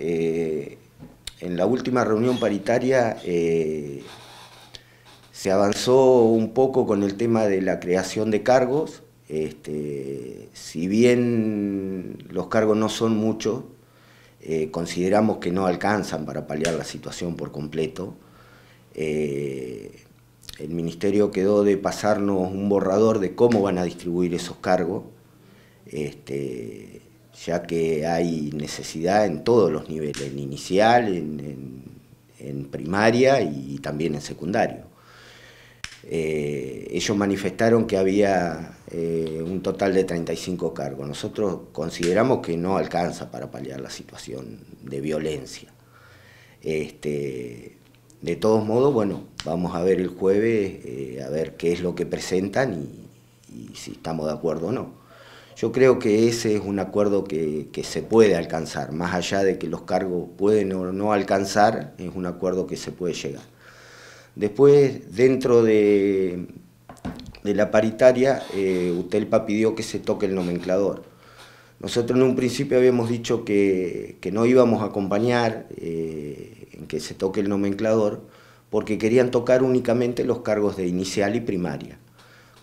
Eh, en la última reunión paritaria eh, se avanzó un poco con el tema de la creación de cargos. Este, si bien los cargos no son muchos, eh, consideramos que no alcanzan para paliar la situación por completo. el Ministerio quedó de pasarnos un borrador de cómo van a distribuir esos cargos. Este, ya que hay necesidad en todos los niveles, en inicial, en, primaria y también en secundario. Eh, ellos manifestaron que había eh, un total de 35 cargos. Nosotros consideramos que no alcanza para paliar la situación de violencia. Este, de todos modos, bueno, vamos a ver el jueves, eh, a ver qué es lo que presentan y si estamos de acuerdo o no. Yo creo que ese es un acuerdo que, se puede alcanzar, más allá de que los cargos pueden o no alcanzar, es un acuerdo que se puede llegar. Después, dentro de, la paritaria, eh, UTELPA pidió que se toque el nomenclador. Nosotros en un principio habíamos dicho que, no íbamos a acompañar eh, en que se toque el nomenclador, porque querían tocar únicamente los cargos de inicial y primaria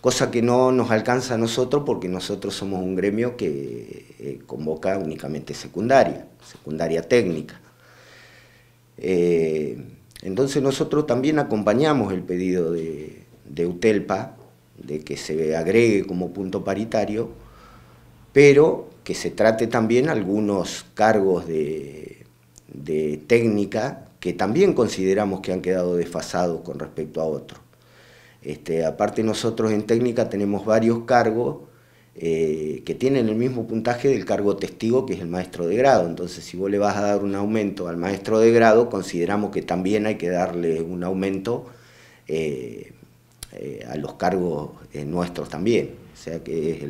cosa que no nos alcanza a nosotros porque nosotros somos un gremio que eh, convoca únicamente secundaria, secundaria técnica. Eh, entonces nosotros también acompañamos el pedido de, de UTELPA de que se agregue como punto paritario, pero que se trate también algunos cargos de técnica que también consideramos que han quedado desfasados con respecto a otros. Este, aparte nosotros en técnica tenemos varios cargos eh, que tienen el mismo puntaje del cargo testigo que es el maestro de grado. Entonces si vos le vas a dar un aumento al maestro de grado, consideramos que también hay que darle un aumento eh, eh, a los cargos nuestros también. O sea que es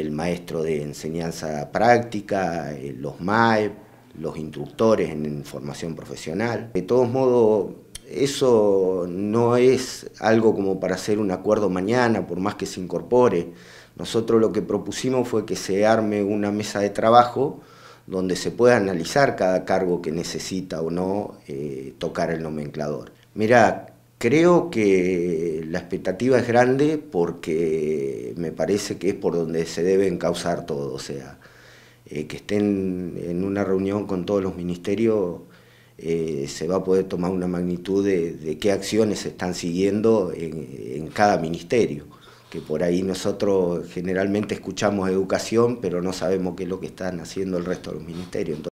el, maestro de enseñanza práctica, los MAE, los instructores en, en formación profesional. De todos modos, eso no es algo como para hacer un acuerdo mañana, por más que se incorpore. Nosotros lo que propusimos fue que se arme una mesa de trabajo donde se pueda analizar cada cargo que necesita o no eh, tocar el nomenclador. Mira, creo que la expectativa es grande porque me parece que es por donde se debe causar todo, o sea, eh, que estén en una reunión con todos los ministerios eh, se va a poder tomar una magnitud de, qué acciones se están siguiendo en, cada ministerio, que por ahí nosotros generalmente escuchamos educación, pero no sabemos qué es lo que están haciendo el resto de los ministerios.